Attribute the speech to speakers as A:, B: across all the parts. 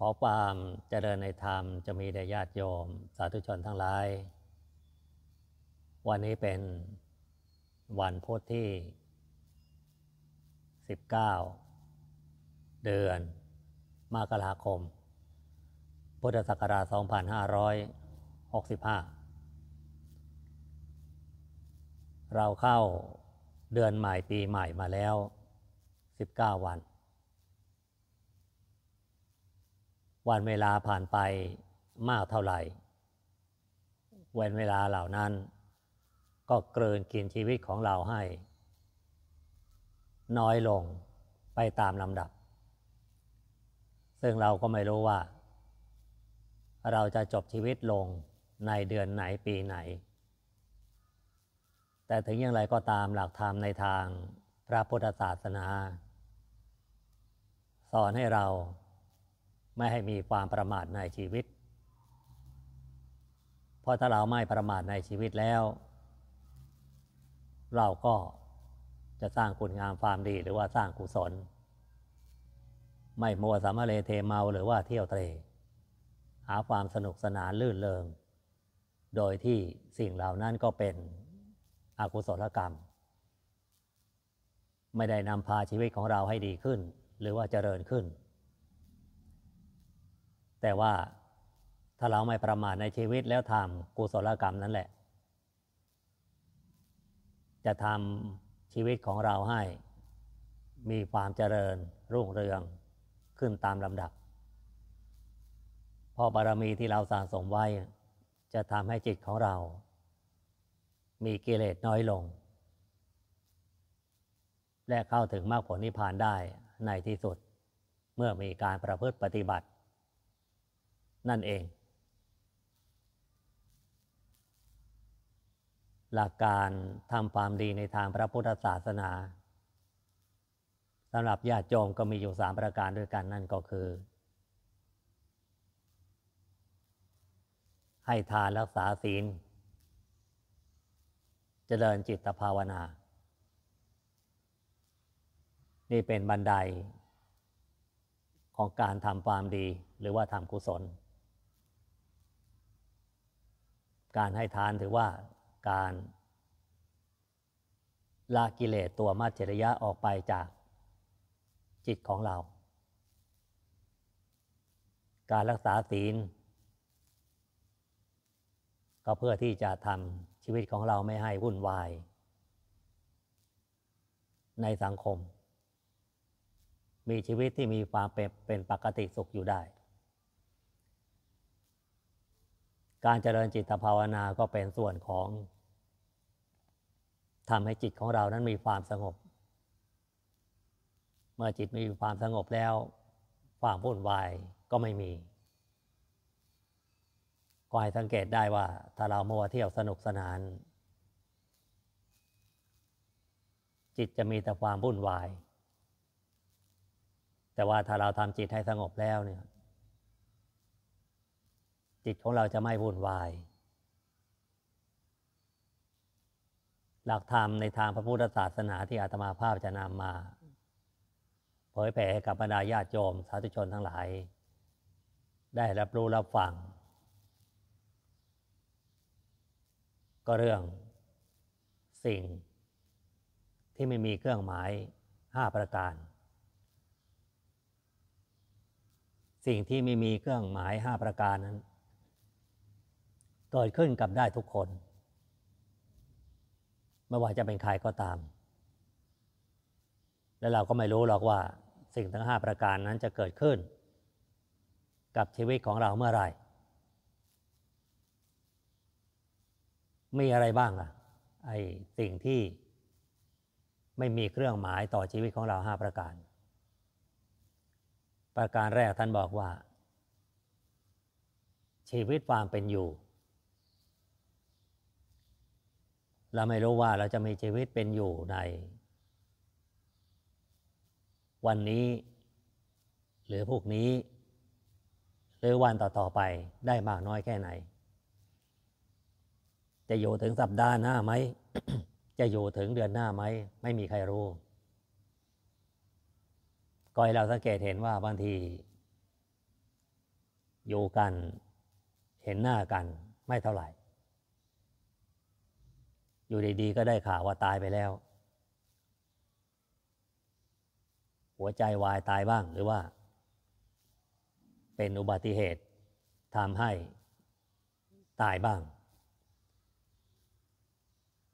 A: ขอความเจริญในธรรมจะมีแด่ญาติโยม สาธุชนทั้งหลาย วันนี้เป็นวันพุธที่ 19 เดือนมกราคม พุทธศักราช2565 เราเข้าเดือนใหม่ปีใหม่มาแล้ว 19 วันวันเวลาผ่านไปมากเท่าไหร่วันเวลาเหล่านั้น ก็เกินกินชีวิตของเราให้ น้อยลงไปตามลำดับ ซึ่งเราก็ไม่รู้ว่า เราจะจบชีวิตลงในเดือนไหนปีไหน แต่ถึงอย่างไรก็ตามหลักธรรมในทางพระพุทธศาสนา สอนให้เราไม่ให้มีความประมาทในชีวิต เพราะถ้าเราไม่ประมาทในชีวิตแล้ว เราก็จะสร้างคุณงามความดี หรือว่าสร้างกุศล ไม่มัวสามเลเทเมาหรือว่าเที่ยวเตรหาความสนุกสนานลื่นเริงโดยที่สิ่งเหล่านั้นก็เป็นอกุศลกรรม ไม่ได้นำพาชีวิตของเราให้ดีขึ้น หรือว่าเจริญขึ้นแต่ว่าถ้าเราไม่ประมาทในชีวิตแล้วทำกุศลกรรมนั่นแหละ จะทำชีวิตของเราให้มีความเจริญรุ่งเรืองขึ้นตามลำดับพอบารมีที่เราสะสมไว้จะทำให้จิตของเรา มีกิเลสน้อยลง และเข้าถึงมากผลนิพพานได้ในที่สุด เมื่อมีการประพฤติปฏิบัตินั่นเอง หลักการทำความดีในทางพระพุทธศาสนาสำหรับญาติโยมก็มีอยู่สามประการด้วยกันนั่นก็คือ ให้ทานรักษาศีล เจริญจิตภาวนา นี่เป็นบันได ของการทำความดีหรือว่าทำกุศลการให้ทานถือว่าการละกิเลสตัวมัจเจริยะออกไปจากจิตของเรา การรักษาศีลก็เพื่อที่จะทำชีวิตของเราไม่ให้วุ่นวายในสังคม มีชีวิตที่มีความเป็นปกติสุขอยู่ได้การเจริญจิตภาวนาก็เป็นส่วนของทำให้จิตของเรานั้นมีความสงบ เมื่อจิตมีความสงบแล้ว ความวุ่นวายก็ไม่มี ก็ให้สังเกตได้ว่า ถ้าเรามัวเที่ยวสนุกสนาน จิตจะมีแต่ความวุ่นวายแต่ว่าถ้าเราทำจิตให้สงบแล้วเนี่ยจิตของเราจะไม่วุ่นวาย หลักธรรมในทางพระพุทธศาสนาที่อาตมาภาพจะนำมาเผยแผ่กับบรรดาญาติโยมสาธุชนทั้งหลาย ได้รับรู้ รับฟัง ก็เรื่อง สิ่ง ที่ไม่มีเครื่องหมายห้าประการ สิ่งที่ไม่มีเครื่องหมายห้าประการนั้นเกิดขึ้นกับได้ทุกคน ไม่ว่าจะเป็นใครก็ตาม และเราก็ไม่รู้หรอกว่าสิ่งทั้งห้าประการนั้นจะเกิดขึ้น กับชีวิตของเราเมื่อไรมีอะไรบ้างอะไอสิ่งที่ไม่มีเครื่องหมายต่อชีวิตของเราห้าประการ ประการแรกท่านบอกว่า ชีวิตความเป็นอยู่เราไม่รู้ว่าเราจะมีชีวิตเป็นอยู่ในวันนี้หรือพวกนี้ หรือวันต่อๆไปได้มากน้อยแค่ไหน จะอยู่ถึงสัปดาห์หน้าไหม จะอยู่ถึงเดือนหน้าไหม ไม่มีใครรู้ก็ให้เราสังเกตเห็นว่าบางที อยู่กันเห็นหน้ากันไม่เท่าไหร่อยู่ดีๆก็ได้ข่าวว่าตายไปแล้ว หัวใจวายตายบ้างหรือว่า เป็นอุบัติเหตุทำให้ตายบ้าง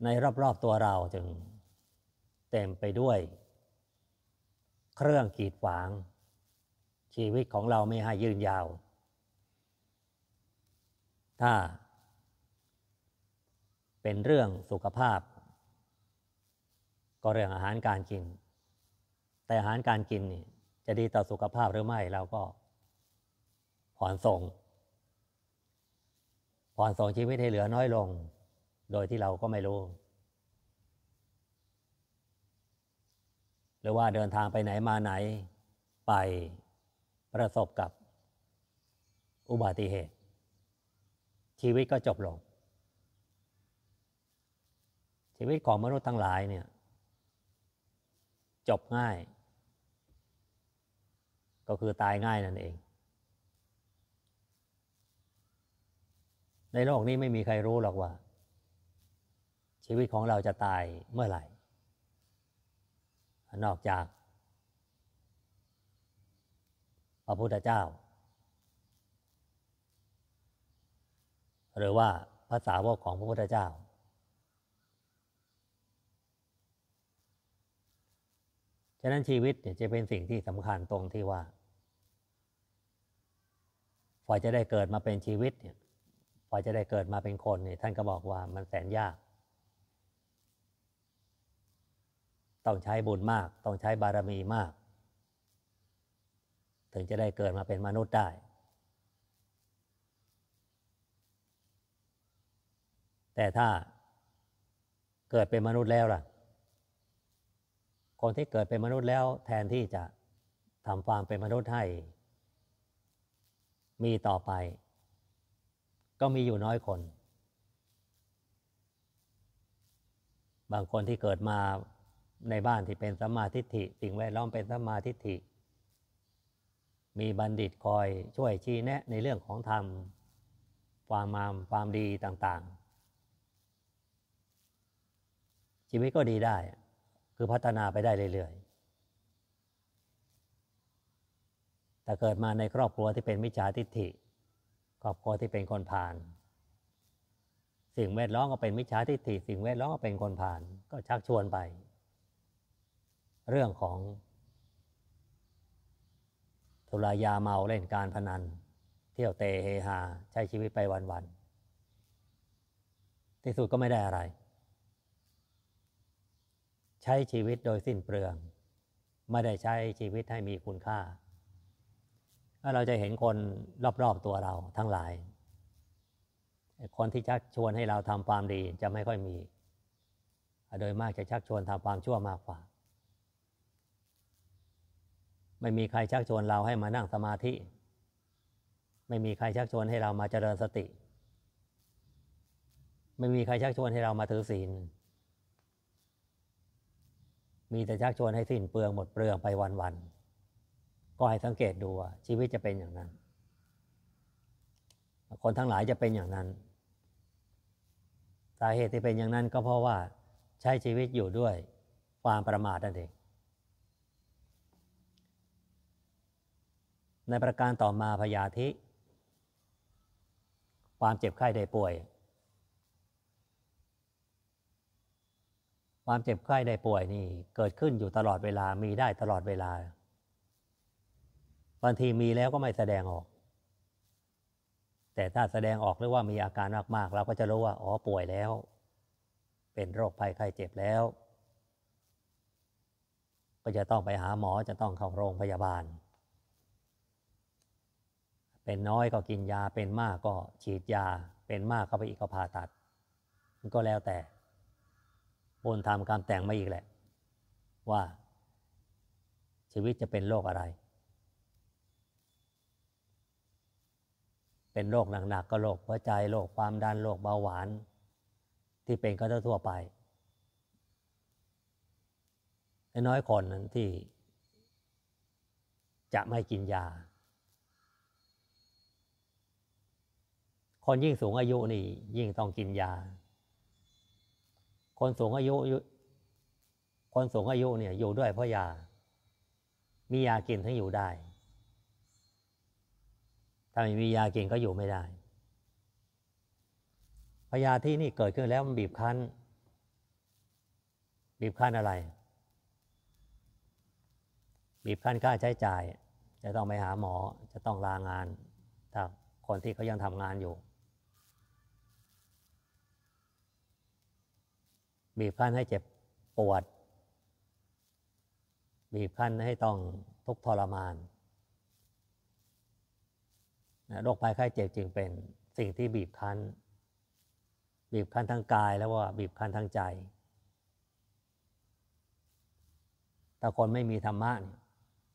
A: ในรอบ ๆ ตัวเราจึงเต็มไปด้วย เครื่องกีดขวาง ชีวิตของเราไม่ให้ยืนยาว ถ้าเป็นเรื่องสุขภาพ ก็เรื่องอาหารการกิน แต่อาหารการกินนี่จะดีต่อสุขภาพหรือไม่เราก็ผ่อนส่งผ่อนส่งชีวิตให้เหลือน้อยลง โดยที่เราก็ไม่รู้ หรือว่าเดินทางไปไหนมาไหนไปประสบกับอุบัติเหตุ ชีวิตก็จบลงชีวิตของมนุษย์ทั้งหลายเนี่ย จบง่าย ก็คือตายง่ายนั่นเอง ในโลกนี้ไม่มีใครรู้หรอกว่า ชีวิตของเราจะตายเมื่อไหร่ นอกจาก พระพุทธเจ้า หรือว่าภาษาวกของพระพุทธเจ้าฉะนั้นชีวิตเนี่ยจะเป็นสิ่งที่สำคัญตรงที่ว่าฝ่าจะได้เกิดมาเป็นชีวิตเนี่ยฝ่าจะได้เกิดมาเป็นคนเนี่ยท่านก็บอกว่ามันแสนยาก ต้องใช้บุญมากต้องใช้บารมีมาก ถึงจะได้เกิดมาเป็นมนุษย์ได้ แต่ถ้าเกิดเป็นมนุษย์แล้วล่ะคนที่เกิดเป็นมนุษย์แล้วแทนที่จะทำความเป็นมนุษย์ให้ มีต่อไป ก็มีอยู่น้อยคน บางคนที่เกิดมาในบ้านที่เป็นสัมมาทิฏฐิสิ่งแวดล้อมเป็นสัมมาทิฏฐิ มีบัณฑิตคอยช่วยชี้แนะในเรื่องของธรรมความมามความดีต่างๆ ชีวิตก็ดีได้คือพัฒนาไปได้เรื่อยๆ แต่เกิดมาในครอบครัวที่เป็น มิจฉาทิฏฐิ ครอบครัวที่เป็นคนผ่าน สิ่งแวดล้อมก็เป็นมิจฉาทิฏฐิ สิ่งแวดล้อมก็เป็นคนผ่าน ก็ชักชวนไป เรื่องของสุรายาเมาเล่นการพนัน เที่ยวเตะเฮฮาใช้ชีวิตไปวันๆ ที่สุดก็ไม่ได้อะไรใช้ชีวิตโดยสิ้นเปลือง ไม่ได้ใช้ชีวิตให้มีคุณค่าเราจะเห็นคนรอบๆตัวเราทั้งหลาย คนที่ชักชวนให้เราทำความดีจะไม่ค่อยมีโดยมากจะชักชวนทำความชั่วมากกว่า ไม่มีใครชักชวนเราให้มานั่งสมาธิ ไม่มีใครชักชวนให้เรามาเจริญสติ ไม่มีใครชักชวนให้เรามาถือศีลมีแต่ชักชวนให้สิ้นเปลืองหมดเปลืองไปวันๆ ก็ให้สังเกตดูว่าชีวิตจะเป็นอย่างนั้น คนทั้งหลายจะเป็นอย่างนั้นสาเหตุที่เป็นอย่างนั้นก็เพราะว่าใช้ชีวิตอยู่ด้วยความประมาทนั่นเองในประการต่อมาพยาธิ ความเจ็บไข้ได้ป่วยความเจ็บไข้ได้ป่วยนี่ เกิดขึ้นอยู่ตลอดเวลามีได้ตลอดเวลาบางทีมีแล้วก็ไม่แสดงออก แต่ถ้าแสดงออกหรือว่ามีอาการมากๆเราก็จะรู้ว่า อ๋อป่วยแล้ว เป็นโรคภัยไข้เจ็บแล้ว ก็จะต้องไปหาหมอจะต้องเข้าโรงพยาบาล เป็นน้อยก็กินยาเป็นมากก็ฉีดยา เป็นมากเข้าไปอีกก็ผ่าตัดมันก็แล้วแต่โอนทำการแต่งมาอีกแหละ ว่าชีวิตจะเป็นโรคอะไร เป็นโรคหนักๆก็โรคหัวใจโรคความดันโรคเบาหวานที่เป็นก็ทั่วไปน้อยคนนั้นที่จะไม่กินยา คนยิ่งสูงอายุนี่ยิ่งต้องกินยาคนสูงอายุคนสูงอายุเนี่ยอยู่ด้วยเพราะยา มียากินถึงอยู่ได้ ถ้าไม่มียากินก็อยู่ไม่ได้ พยาที่นี่เกิดขึ้นแล้วมันบีบคั้น บีบคั้นอะไรบีบคั้นค่าใช้จ่าย จะต้องไปหาหมอจะต้องลางาน ถ้าคนที่เขายังทำงานอยู่บีบคั้นให้เจ็บปวด บีบคั้นให้ต้องทุกข์ทรมานโรคภัยไข้เจ็บจึงเป็นสิ่งที่บีบคั้น บีบคั้นทางกายแล้วว่าบีบคั้นทางใจถ้าคนไม่มีธรรมะ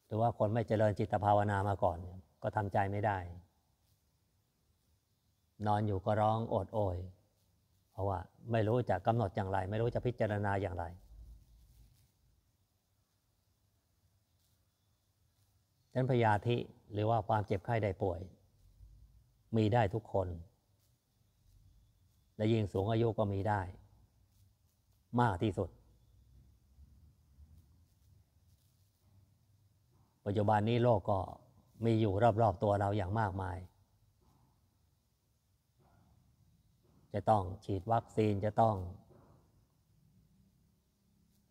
A: หรือว่าคนไม่เจริญจิตภาวนามาก่อน ก็ทำใจไม่ได้ นอนอยู่ก็ร้องโอดโอยราะว่าไม่รู้จะกำหนดอย่างไร ไม่รู้จะพิจารณาอย่างไรดังนั้นพยาธิหรือว่าความเจ็บไข้ได้ป่วย มีได้ทุกคน และยิ่งสูงอายุก็มีได้ มากที่สุด ปัจจุบันนี้โลกก็มีอยู่รอบ ๆ ตัวเราอย่างมากมายจะต้องฉีดวัคซีนจะต้อง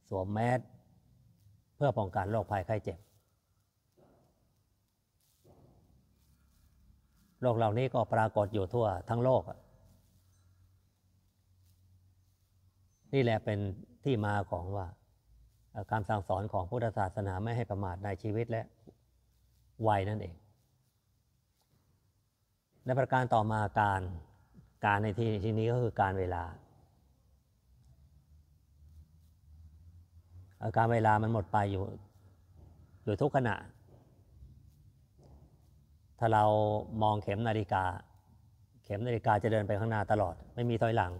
A: สวมแมสเพื่อป้องกันโรคภัยไข้เจ็บโรคเหล่านี้ก็ปรากฏอยู่ทั่วทั้งโลกนี่แหละเป็นที่มาของว่าคำสั่งสอนของพุทธศาสนาไม่ให้ประมาทในชีวิตและ วัยนั่นเองในประการต่อมาการการในที่ที่นี้ก็คือการเวลาอาการเวลามันหมดไปอยู่อยู่ทุกขณะ ถ้าเรามองเข็มนาฬิกา เข็มนาฬิกาจะเดินไปข้างหน้าตลอด ไม่มีถอยหลัง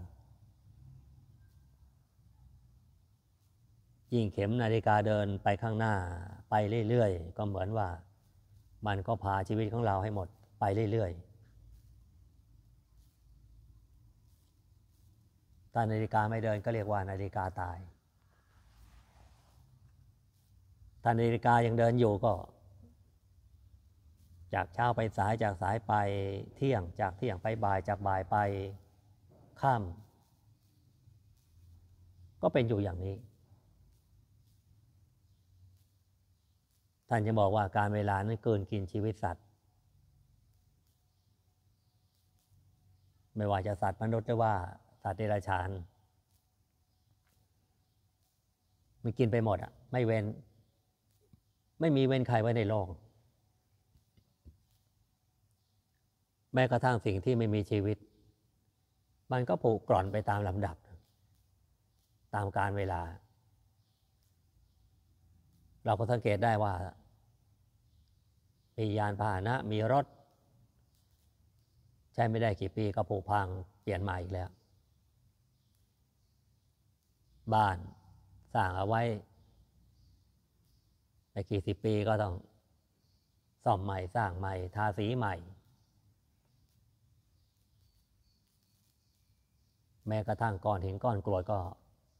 A: ยิ่งเข็มนาฬิกาเดินไปข้างหน้าไปเรื่อยๆ ก็เหมือนว่ามันก็พาชีวิตของเราให้หมดไปเรื่อยๆถ้านาฬิกาไม่เดินก็เรียกว่านาฬิกาตายถ้านาฬิกายังเดินอยู่ก็ จากเช้าไปสายจากสายไปเที่ยงจากเที่ยงไปบ่าย จากบ่ายไปค่ำก็เป็นอยู่อย่างนี้ ท่านจะบอกว่าการเวลานั้นเกินกินชีวิตสัตว์ ไม่ว่าจะสัตว์มนุษย์หรือว่าัตว์เดรัจฉานมันกินไปหมดอ่ะ ไม่เว้น ไม่มีเว้นใครไว้ในโลกแม้กระทั่งสิ่งที่ไม่มีชีวิต มันก็ผุกกร่อนไปตามลำดับ ตามการเวลา เราก็สังเกตได้ว่ามียานพาหนะมีรถ ใช้ไม่ได้กี่ปี ก็ผุพังเปลี่ยนใหม่อีกแล้วบ้านสร้างเอาไว้ไปกี่สิบปีก็ต้องซ่อมใหม่สร้างใหม่ ทาสีใหม่ แม้กระทั่งก้อนหินก้อนกรวดก็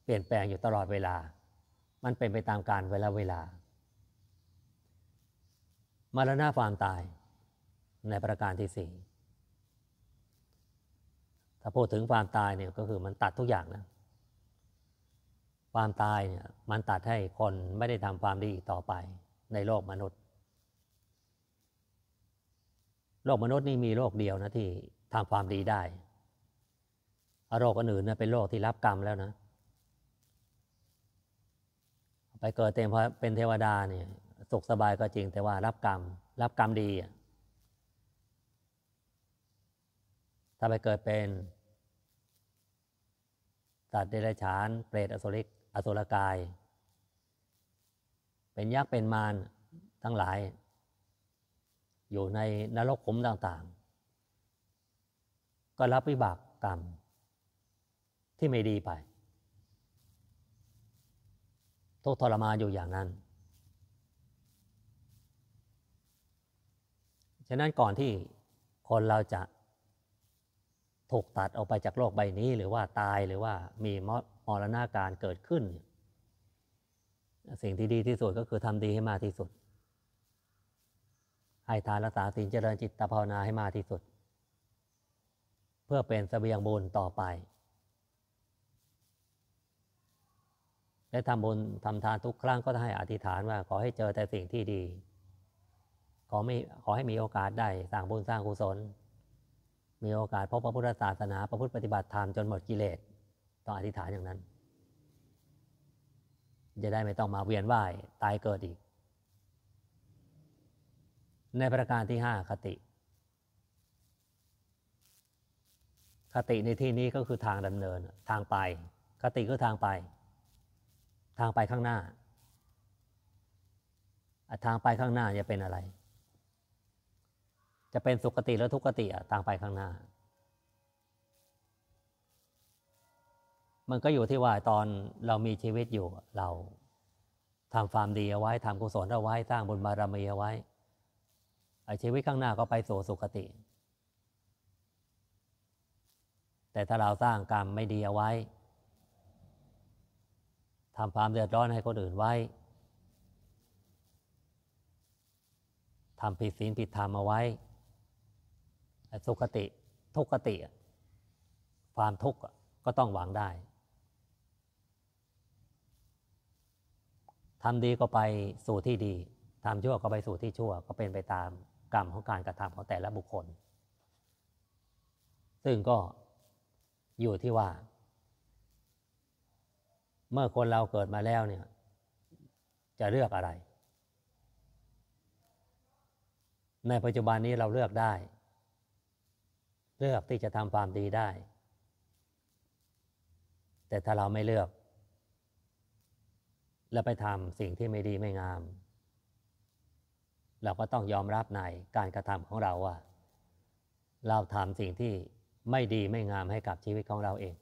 A: เปลี่ยนแปลงอยู่ตลอดเวลา มันเป็นไปตามการเวลา เวลา มารณะความตายในประการที่สี่ถ้าพูดถึงความตายเนี่ยก็คือมันตัดทุกอย่างนะความตายเนี่ยมันตัดให้คนไม่ได้ทำความดีอีกต่อไปในโลกมนุษย์ โลกมนุษย์นี่มีโลกเดียวนะที่ทำความดีได้โรคอื่นเนี่ยเป็นโรคที่รับกรรมแล้วนะ ไปเกิดเต็มเป็นเทวดาเนี่ยสุขสบายก็จริงแต่ว่ารับกรรม รับกรรมดี ถ้าไปเกิดเป็นสัตว์เดรัจฉานเปรตอสุริกอสุรกาย เป็นยักษ์เป็นมารทั้งหลาย อยู่ในนรกขุมต่างๆ ก็รับวิบากกรรม ที่ไม่ดีไป ทุกทรมานอยู่อย่างนั้น ฉะนั้นก่อนที่คนเราจะถูกตัดออกไปจากโลกใบนี้หรือว่าตายหรือว่ามีมมรณาการเกิดขึ้น สิ่งที่ดีที่สุดก็คือทำดีให้มากที่สุด ให้ทานรักษาศีลเจริญจิตภาวนาให้มากที่สุด เพื่อเป็นสเสบียงบุญต่อไป และทำบุญทำทานทุกครั้ง ก็ให้อธิษฐานว่าขอให้เจอแต่สิ่งที่ดี ขอไม่ขอให้มีโอกาสได้สร้างบุญสร้างกุศล มีโอกาสพบพระพุทธศาสนาประพฤติปฏิบัติธรรมจนหมดกิเลสต้องอธิษฐานอย่างนั้น จะได้ไม่ต้องมาเวียนว่ายตายเกิดอีก ในประการที่ห้าคติ คติในที่นี้ก็คือทางดำเนินทางไป คติคือทางไป ทางไปข้างหน้า ทางไปข้างหน้าจะเป็นอะไร จะเป็นสุขติหรือทุกขติทางไปข้างหน้ามันก็อยู่ที่ว่าตอนเรามีชีวิตอยู่เราทำความดีเอาไว้ทำกุศลเอาไว้ สร้างบุญบารมีเอาไว้ชีวิตข้างหน้าก็ไปสู่สุคติ แต่ถ้าเราสร้างกรรมไม่ดีเอาไว้ทำความเดือดร้อนให้คนอื่นไว้ทำผิดศีลผิดธรรมเอาไว้สุคติทุกติความทุกข์ก็ต้องหวังได้ทำดีก็ไปสู่ที่ดี ทำชั่วก็ไปสู่ที่ชั่ว ก็เป็นไปตามกรรมของการกระทำของแต่ละบุคคล ซึ่งก็อยู่ที่ว่า เมื่อคนเราเกิดมาแล้วเนี่ยจะเลือกอะไร ในปัจจุบันนี้เราเลือกได้ เลือกที่จะทำความดีได้ แต่ถ้าเราไม่เลือกแล้วไปทำสิ่งที่ไม่ดีไม่งาม เราก็ต้องยอมรับในการกระทำของเราว่าเราทำสิ่งที่ไม่ดีไม่งามให้กับชีวิตของเราเอง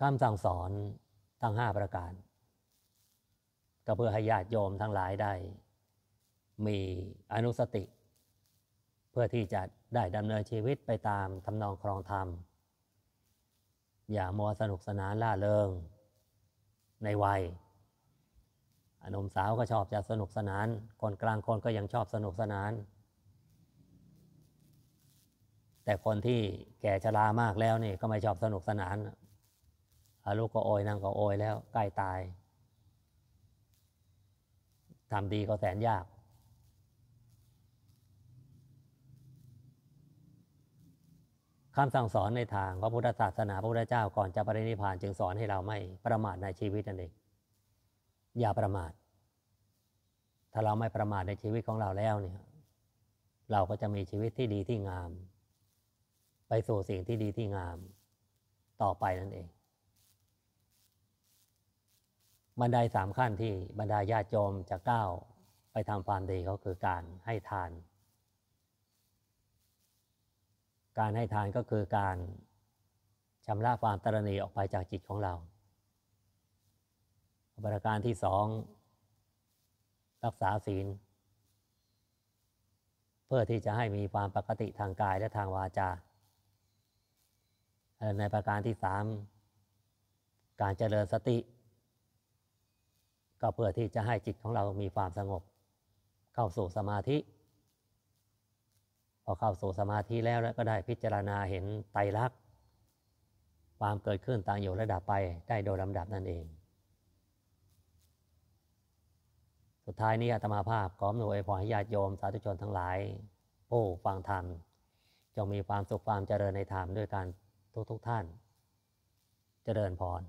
A: คำสั่งสอนทั้งห้าประการ ก็เพื่อให้ญาติโยมทั้งหลายได้มีอนุสติ เพื่อที่จะได้ดำเนินชีวิตไปตามทำนองครองธรรมอย่ามัวสนุกสนานล่าเริงในวัยหนุ่มสาวก็ชอบจะสนุกสนาน คนกลางคนก็ยังชอบสนุกสนาน แต่คนที่แก่ชรามากแล้วนี่ก็ไม่ชอบสนุกสนานลูกก็โอยนางก็โอยแล้วใกล้ตาย ทำดีก็แสนยากคำสั่งสอนในทางพระพุทธศาสนาพระพุทธเจ้าก่อนจะปรินิพานจึงสอนให้เราไม่ประมาทในชีวิตนั่นเอง อย่าประมาทถ้าเราไม่ประมาทในชีวิตของเราแล้วเนี่ย เราก็จะมีชีวิตที่ดีที่งาม ไปสู่สิ่งที่ดีที่งามต่อไปนั่นเอง บันไดสามขั้นที่บรรดาญาติโยมจะก้าวไปทำความดีก็คือการให้ทานการให้ทานก็คือการ ชำระความตรณีออกไปจากจิตของเราประการที่สองรักษาศีล เพื่อที่จะให้มีความปกติทางกายและทางวาจาในประการที่สามการเจริญสติ ก็เพื่อที่จะให้จิตของเรามีความสงบ เข้าสู่สมาธิพอเข้าสู่สมาธิแล้วก็ได้พิจารณาเห็นไตรลักษณ์ความเกิดขึ้นต่างอยู่ระดับไปได้โดยลำดับนั่นเอง สุดท้ายนี้อาตมาภาพขอมหน่วยพรให้ญาติโยมสาธุชนทั้งหลาย ผู้ฟังธรรมจงมีความสุขความเจริญในธรรมด้วยการทุกทุกท่านเจริญพร